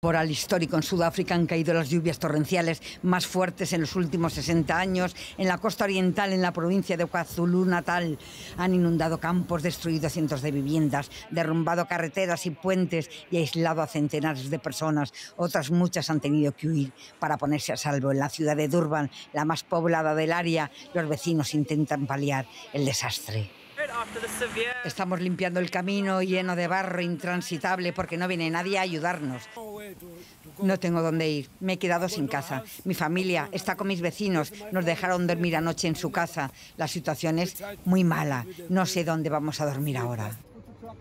Por al histórico en Sudáfrica han caído las lluvias torrenciales más fuertes en los últimos 60 años. En la costa oriental, en la provincia de KwaZulu Natal, han inundado campos, destruido cientos de viviendas, derrumbado carreteras y puentes y aislado a centenares de personas. Otras muchas han tenido que huir para ponerse a salvo. En la ciudad de Durban, la más poblada del área, los vecinos intentan paliar el desastre. Estamos limpiando el camino lleno de barro intransitable porque no viene nadie a ayudarnos. No tengo dónde ir, me he quedado sin casa. Mi familia está con mis vecinos, nos dejaron dormir anoche en su casa. La situación es muy mala, no sé dónde vamos a dormir ahora.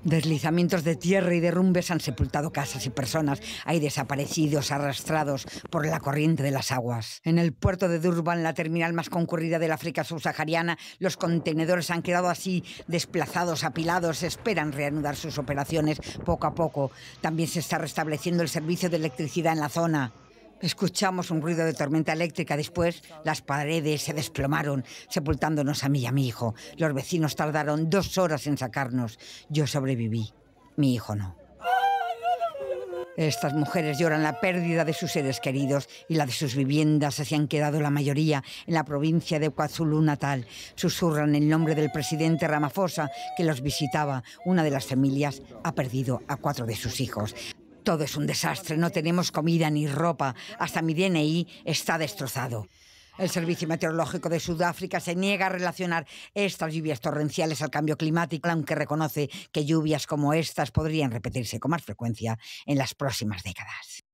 Deslizamientos de tierra y derrumbes han sepultado casas y personas. Hay desaparecidos arrastrados por la corriente de las aguas. En el puerto de Durban, la terminal más concurrida del África subsahariana, los contenedores han quedado así desplazados, apilados, esperan reanudar sus operaciones poco a poco. También se está restableciendo el servicio de electricidad en la zona. Escuchamos un ruido de tormenta eléctrica. Después, las paredes se desplomaron, sepultándonos a mí y a mi hijo. Los vecinos tardaron dos horas en sacarnos. Yo sobreviví. Mi hijo no. Estas mujeres lloran la pérdida de sus seres queridos y la de sus viviendas así han quedado la mayoría en la provincia de KwaZulu Natal. Susurran el nombre del presidente Ramafosa que los visitaba. Una de las familias ha perdido a cuatro de sus hijos. Todo es un desastre, no tenemos comida ni ropa, hasta mi DNI está destrozado. El Servicio Meteorológico de Sudáfrica se niega a relacionar estas lluvias torrenciales al cambio climático, aunque reconoce que lluvias como estas podrían repetirse con más frecuencia en las próximas décadas.